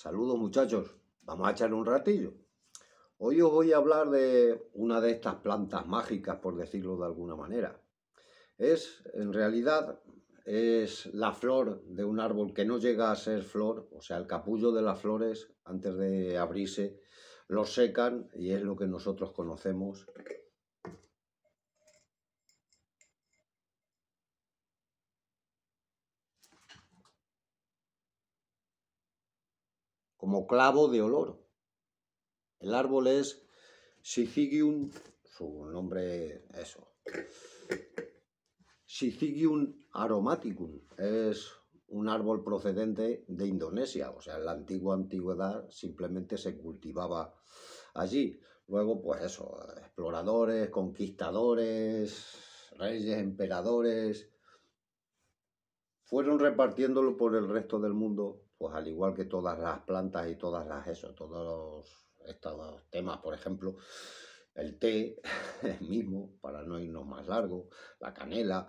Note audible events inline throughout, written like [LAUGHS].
Saludos muchachos, vamos a echar un ratillo. Hoy os voy a hablar de una de estas plantas mágicas, por decirlo de alguna manera. Es, en realidad, es la flor de un árbol que no llega a ser flor, o sea, el capullo de las flores, antes de abrirse, lo secan y es lo que nosotros conocemos como clavo de olor. El árbol es Syzygium, su nombre eso. Syzygium aromaticum es un árbol procedente de Indonesia, o sea, en la antigua antigüedad simplemente se cultivaba allí. Luego, pues eso, exploradores, conquistadores, reyes, emperadores, fueron repartiéndolo por el resto del mundo pues al igual que todas las plantas y todas las eso, todos estos temas, por ejemplo, el té [LAUGHS] mismo, para no irnos más largo, la canela,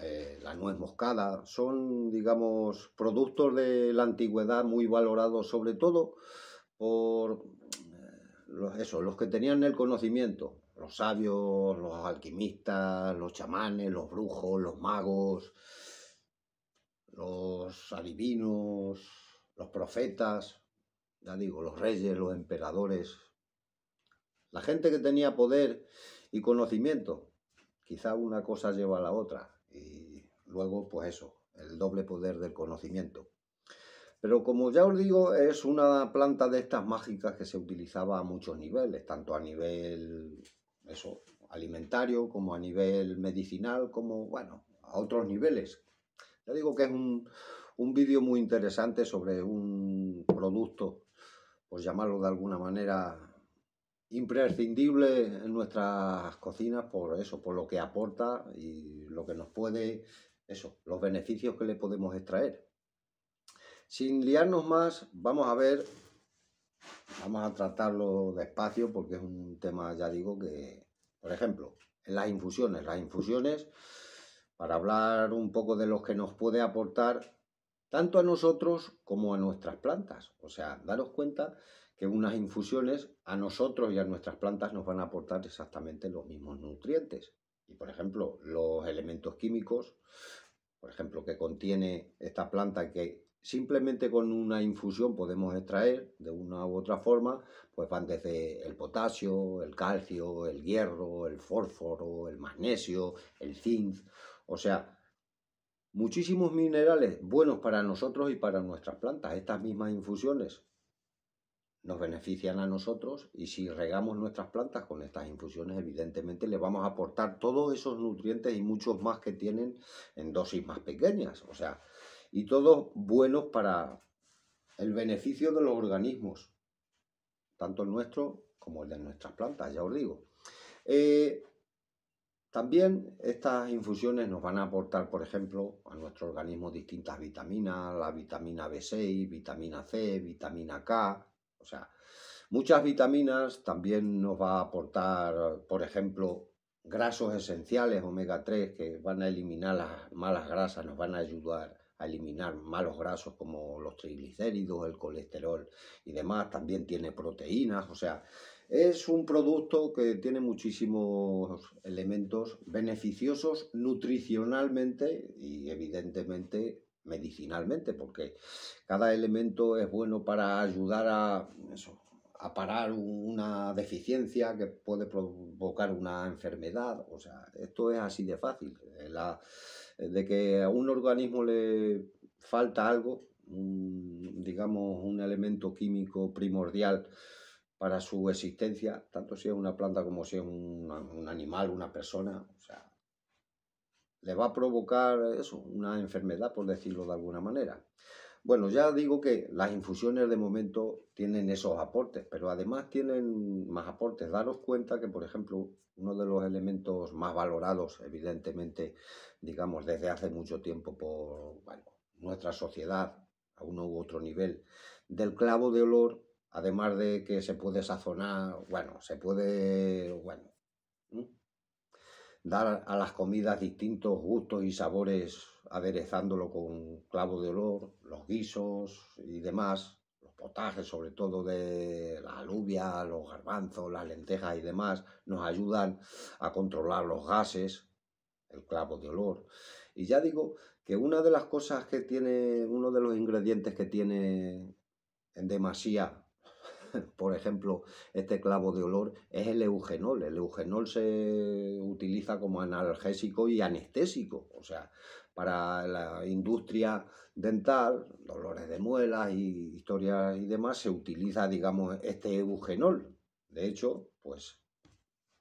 eh, la nuez moscada, son, digamos, productos de la antigüedad muy valorados, sobre todo por eh, eso, los que tenían el conocimiento, los sabios, los alquimistas, los chamanes, los brujos, los magos, los adivinos, los profetas, ya digo, los reyes, los emperadores, la gente que tenía poder y conocimiento, quizá una cosa lleva a la otra y luego pues eso, el doble poder del conocimiento. Pero como ya os digo, es una planta de estas mágicas que se utilizaba a muchos niveles, tanto a nivel eso, alimentario como a nivel medicinal, como bueno, a otros niveles ya digo que es un, vídeo muy interesante sobre un producto, por llamarlo de alguna manera, imprescindible en nuestras cocinas por eso, por lo que aporta y lo que nos puede, eso, los beneficios que le podemos extraer. Sin liarnos más, vamos a ver, vamos a tratarlo despacio porque es un tema, ya digo, que, por ejemplo, en las infusiones, las infusiones para hablar un poco de lo que nos puede aportar tanto a nosotros como a nuestras plantas. O sea, daros cuenta que unas infusiones a nosotros y a nuestras plantas nos van a aportar exactamente los mismos nutrientes. Y por ejemplo, los elementos químicos, por ejemplo, que contiene esta planta que simplemente con una infusión podemos extraer de una u otra forma, pues van desde el potasio, el calcio, el hierro, el fósforo, el magnesio, el zinc, o sea, muchísimos minerales buenos para nosotros y para nuestras plantas. Estas mismas infusiones nos benefician a nosotros y si regamos nuestras plantas con estas infusiones, evidentemente le vamos a aportar todos esos nutrientes y muchos más que tienen en dosis más pequeñas. O sea, y todos buenos para el beneficio de los organismos, tanto el nuestro como el de nuestras plantas, ya os digo. Eh, también estas infusiones nos van a aportar, por ejemplo, a nuestro organismo distintas vitaminas, la vitamina B6, vitamina C, vitamina K, o sea, muchas vitaminas también nos va a aportar, por ejemplo, grasos esenciales, omega 3, que van a eliminar las malas grasas, nos van a ayudar a eliminar malos grasos como los triglicéridos, el colesterol y demás. También tiene proteínas, o sea, es un producto que tiene muchísimos elementos beneficiosos nutricionalmente y evidentemente medicinalmente, porque cada elemento es bueno para ayudar a, parar una deficiencia que puede provocar una enfermedad. O sea, esto es así de fácil. de que a un organismo le falta algo, digamos, un elemento químico primordial para su existencia, tanto si es una planta como si es un animal, una persona, o sea, le va a provocar eso, una enfermedad, por decirlo de alguna manera. Bueno, ya digo que las infusiones de momento tienen esos aportes, pero además tienen más aportes. Daros cuenta que, por ejemplo, uno de los elementos más valorados, evidentemente, digamos, desde hace mucho tiempo por nuestra sociedad, a uno u otro nivel, del clavo de olor Además de que se puede sazonar, bueno, se puede, bueno, dar a las comidas distintos gustos y sabores aderezándolo con clavo de olor, los guisos y demás, los potajes sobre todo de la alubia, los garbanzos, las lentejas y demás, nos ayudan a controlar los gases, el clavo de olor. Y ya digo que una de las cosas que tiene, uno de los ingredientes que tiene en demasía por ejemplo, este clavo de olor, es el eugenol. El eugenol se utiliza como analgésico y anestésico, o sea, para la industria dental, dolores de muelas y historias y demás, se utiliza, digamos, este eugenol. De hecho, pues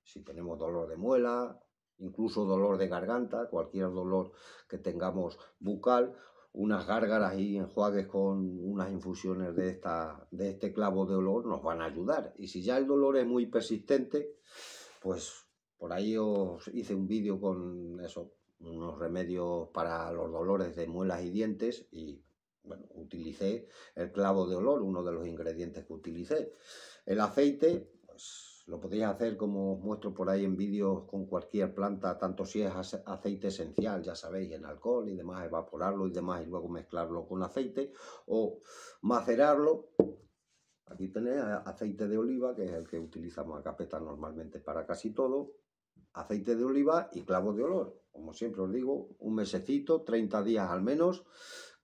si tenemos dolor de muela, incluso dolor de garganta, cualquier dolor que tengamos bucal, unas gárgaras y enjuagues con unas infusiones de, esta, de este clavo de olor nos van a ayudar. Y si ya el dolor es muy persistente, pues por ahí os hice un vídeo con eso, unos remedios para los dolores de muelas y dientes y bueno, utilicé el clavo de olor, uno de los ingredientes que utilicé. El aceite, pues lo podéis hacer como os muestro por ahí en vídeos con cualquier planta, tanto si es aceite esencial, ya sabéis, en alcohol y demás, evaporarlo y demás y luego mezclarlo con aceite o macerarlo. Aquí tenéis aceite de oliva, que es el que utilizamos a capeta normalmente para casi todo, aceite de oliva y clavo de olor. Como siempre os digo, un mesecito, 30 días al menos,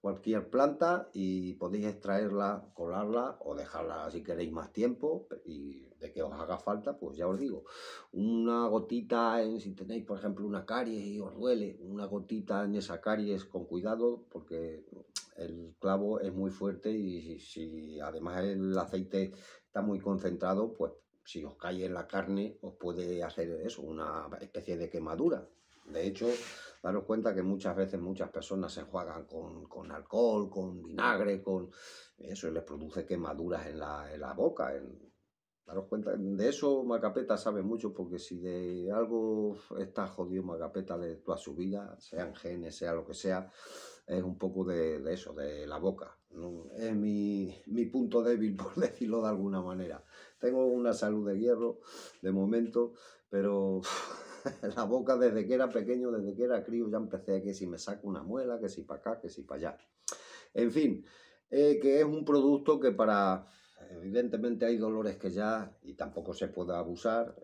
cualquier planta y podéis extraerla, colarla o dejarla si queréis más tiempo y de que os haga falta, pues ya os digo, una gotita, en, si tenéis por ejemplo una caries y os duele, una gotita en esa caries con cuidado porque el clavo es muy fuerte y si además el aceite está muy concentrado, pues si os cae en la carne os puede hacer eso, una especie de quemadura. De hecho, daros cuenta que muchas veces muchas personas se enjuagan con, con alcohol, con vinagre, con eso les produce quemaduras en la, boca. daros cuenta, de eso Macapeta sabe mucho porque si de algo está jodido Macapeta de toda su vida, sean genes, sea lo que sea, es un poco de, eso, de la boca. Es mi, mi punto débil, [LAUGHS] por decirlo de alguna manera. Tengo una salud de hierro de momento, pero... [LAUGHS] [LAUGHS] la boca desde que era pequeño, desde que era crío, ya empecé a que si me saco una muela, que si para acá, que si para allá. En fin, eh, que es un producto que para... Evidentemente hay dolores que ya, y tampoco se puede abusar,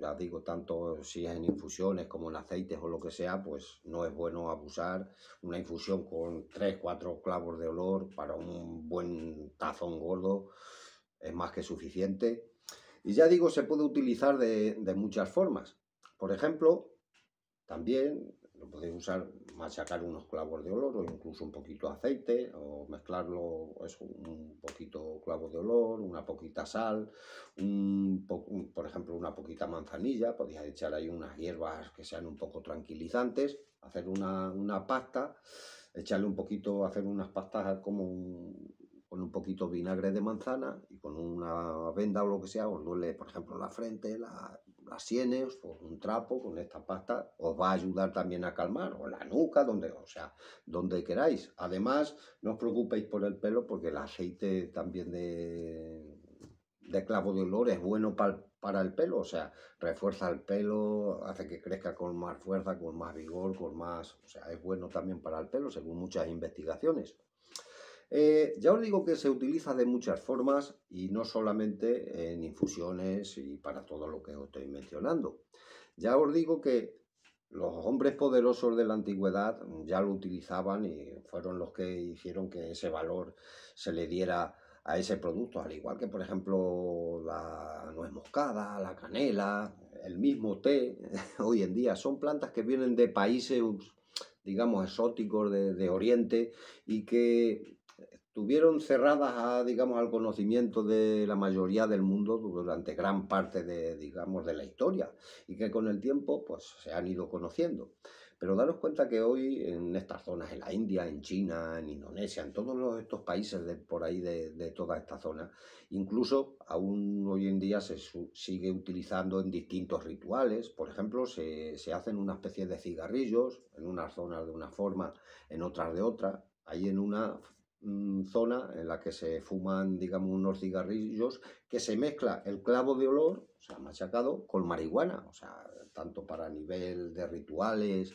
ya digo, tanto si es en infusiones como en aceites o lo que sea, pues no es bueno abusar una infusión con 3, 4 clavos de olor para un buen tazón gordo, es más que suficiente. Y ya digo, se puede utilizar de muchas formas. Por ejemplo, también lo podéis usar, machacar unos clavos de olor o incluso un poquito de aceite o mezclarlo, es un poquito clavo de olor, una poquita sal, un por ejemplo una poquita manzanilla, podéis echar ahí unas hierbas que sean un poco tranquilizantes, hacer una, pasta, echarle un poquito, hacer unas pastas como con un poquito de vinagre de manzana y con una venda o lo que sea, os duele por ejemplo la frente, la las sienes o un trapo con esta pasta os va a ayudar también a calmar, o la nuca, donde, o sea, donde queráis. Además, no os preocupéis por el pelo porque el aceite también de, de clavo de olor es bueno para, para el pelo, o sea, refuerza el pelo, hace que crezca con más fuerza, con más vigor, con más, o sea, es bueno también para el pelo, según muchas investigaciones. Eh, ya os digo que se utiliza de muchas formas y no solamente en infusiones y para todo lo que os estoy mencionando. Ya os digo que los hombres poderosos de la antigüedad ya lo utilizaban y fueron los que hicieron que ese valor se le diera a ese producto, al igual que por ejemplo la nuez moscada, la canela, el mismo té, [LAUGHS] hoy en día son plantas que vienen de países digamos exóticos de Oriente y que tuvieron cerradas a, digamos, al conocimiento de la mayoría del mundo durante gran parte de, digamos, de la historia y que con el tiempo pues, se han ido conociendo. Pero daros cuenta que hoy en estas zonas, en la India, en China, en Indonesia, en todos estos países de, por ahí de, de, toda esta zona, incluso aún hoy en día se sigue utilizando en distintos rituales. Por ejemplo, se, se hacen una especie de cigarrillos, en unas zonas de una forma, en otras de otra. Ahí en una Mm, zona en la que se fuman, digamos, unos cigarrillos que se mezcla el clavo de olor, o sea, machacado, con marihuana, o sea, tanto para nivel de rituales,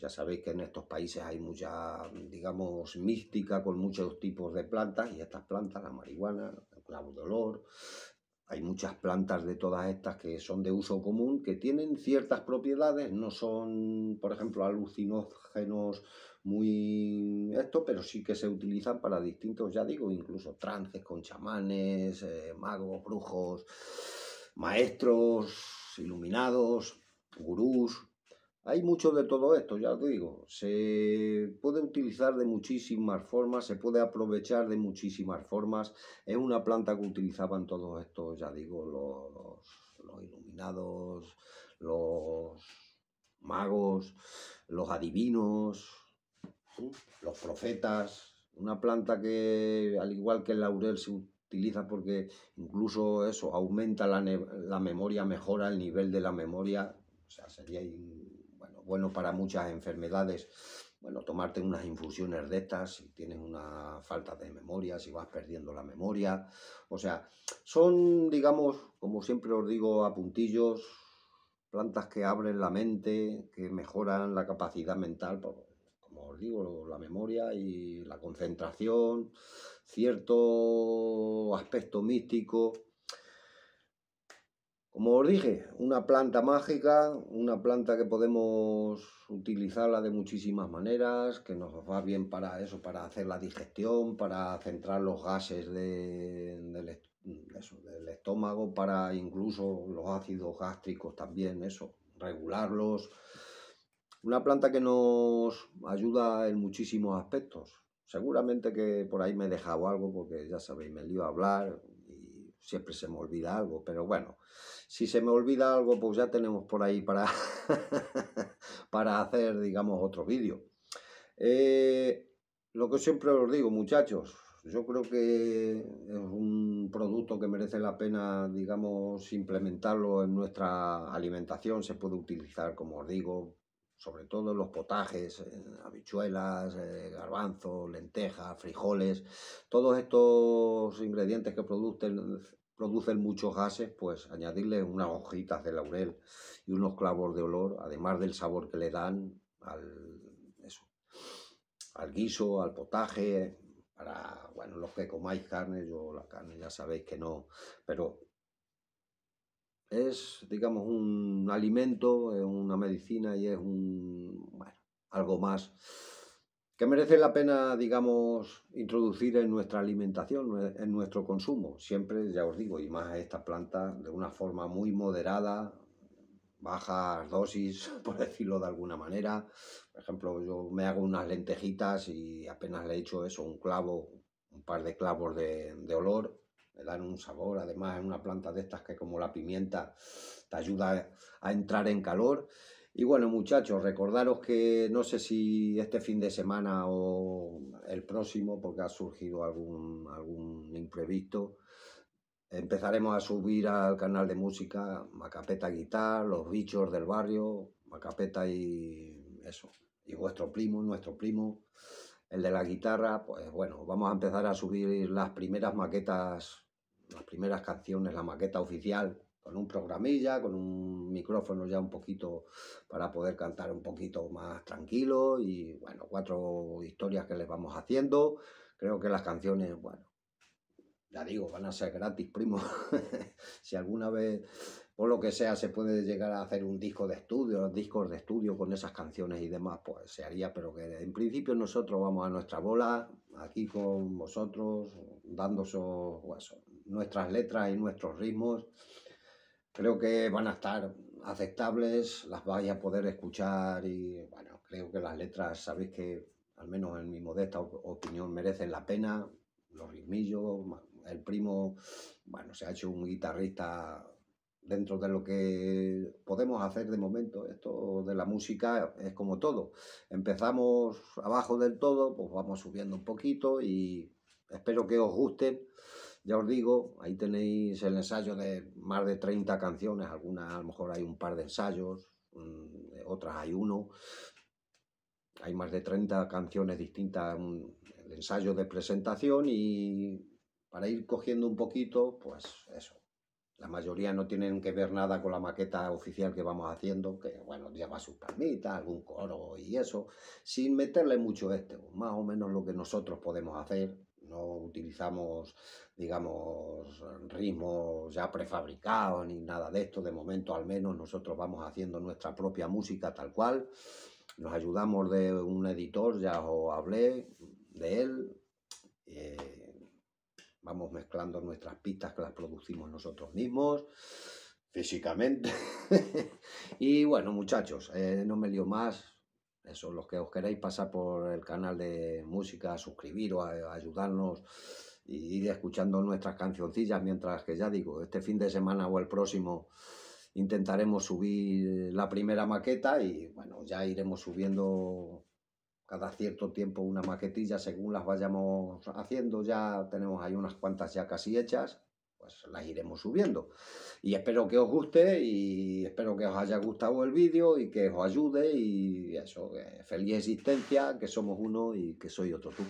ya sabéis que en estos países hay mucha, digamos, mística con muchos tipos de plantas y estas plantas, la marihuana, el clavo de olor, hay muchas plantas de todas estas que son de uso común, que tienen ciertas propiedades, no son, por ejemplo, alucinógenos muy esto, pero sí que se utilizan para distintos, ya digo, incluso trances con chamanes, eh, magos, brujos, maestros, iluminados, gurús. Hay mucho de todo esto, ya os digo. Se puede utilizar de muchísimas formas, se puede aprovechar de muchísimas formas. Es una planta que utilizaban todos estos, ya digo, los, los iluminados, los magos, los adivinos, los profetas, una planta que al igual que el laurel se utiliza porque incluso eso aumenta la, la memoria, mejora el nivel de la memoria, o sea, sería bueno, bueno para muchas enfermedades. Bueno, tomarte unas infusiones de estas, si tienes una falta de memoria, si vas perdiendo la memoria. O sea, son, digamos, como siempre os digo, a puntillos, plantas que abren la mente, que mejoran la capacidad mental. Por, como os digo, la memoria y la concentración, cierto aspecto místico. Como os dije, una planta mágica, una planta que podemos utilizarla de muchísimas maneras, que nos va bien para eso, para hacer la digestión, para centrar los gases del estómago, para incluso los ácidos gástricos también, eso, regularlos una planta que nos ayuda en muchísimos aspectos. Seguramente que por ahí me he dejado algo porque ya sabéis, me lío a hablar y siempre se me olvida algo, pero bueno, si se me olvida algo, pues ya tenemos por ahí para, [LAUGHS] para hacer, digamos, otro vídeo. Eh, lo que siempre os digo, muchachos, yo creo que es un producto que merece la pena, digamos, implementarlo en nuestra alimentación. Se puede utilizar, como os digo, sobre todo los potajes, eh, habichuelas, eh, garbanzos, lentejas, frijoles, todos estos ingredientes que producen, producen muchos gases, pues añadirle unas hojitas de laurel y unos clavos de olor, además del sabor que le dan al, al guiso, al potaje, para, bueno, los que comáis carne, yo la carne ya sabéis que no, pero es, digamos, un alimento, es una medicina y es un, bueno, algo más que merece la pena, digamos, introducir en nuestra alimentación, en nuestro consumo. Siempre, ya os digo, y más a planta de una forma muy moderada, bajas dosis, [LAUGHS] por decirlo de alguna manera. Por ejemplo, yo me hago unas lentejitas y apenas le he hecho eso, un clavo, un par de clavos de olor me dan un sabor, además es una planta de estas que como la pimienta te ayuda a entrar en calor. Y bueno, muchachos, recordaros que no sé si este fin de semana o el próximo, porque ha surgido algún, algún imprevisto, empezaremos a subir al canal de música Macapeta Guitar, Los Bichos del Barrio, Macapeta y eso, y vuestro primo, nuestro primo. El de la guitarra, pues bueno, vamos a empezar a subir las primeras maquetas, las primeras canciones, la maqueta oficial, con un programilla, con un micrófono ya un poquito para poder cantar un poquito más tranquilo y bueno, cuatro historias que les vamos haciendo. Creo que las canciones, bueno, ya digo, van a ser gratis, primo. [LAUGHS] si alguna vez o lo que sea, se puede llegar a hacer un disco de estudio, discos de estudio con esas canciones y demás, pues se haría, pero que en principio nosotros vamos a nuestra bola, aquí con vosotros, dando pues nuestras letras y nuestros ritmos. Creo que van a estar aceptables, las vais a poder escuchar y bueno, creo que las letras, sabéis que al menos en mi modesta opinión merecen la pena, los ritmillos, el primo, bueno, se ha hecho un guitarrista dentro de lo que podemos hacer de momento. Esto de la música es como todo. Empezamos abajo del todo, pues vamos subiendo un poquito y espero que os guste. Ya os digo, ahí tenéis el ensayo de más de 30 canciones, algunas a lo mejor hay un par de ensayos, mm, eh, otras hay uno. Hay más de 30 canciones distintas, el ensayo de presentación y para ir cogiendo un poquito, pues eso, la mayoría no tienen que ver nada con la maqueta oficial que vamos haciendo, que bueno, lleva sus palmitas, algún coro y eso, sin meterle mucho este, más o menos lo que nosotros podemos hacer. No utilizamos, digamos, ritmos ya prefabricados ni nada de esto. De momento, al menos, nosotros vamos haciendo nuestra propia música tal cual. Nos ayudamos de un editor, ya os hablé de él. Eh, Vamos mezclando nuestras pistas que las producimos nosotros mismos, físicamente. [LAUGHS] y bueno, muchachos, eh, no me lío más. Eso, los que os queréis pasar por el canal de música, suscribiros, a, ayudarnos y ir escuchando nuestras cancioncillas, mientras que ya digo, este fin de semana o el próximo intentaremos subir la primera maqueta y bueno, ya iremos subiendo cada cierto tiempo una maquetilla según las vayamos haciendo. Ya tenemos ahí unas cuantas ya casi hechas, pues las iremos subiendo. Y espero que os guste y espero que os haya gustado el vídeo y que os ayude y eso, feliz existencia, que somos uno y que soy otro tú.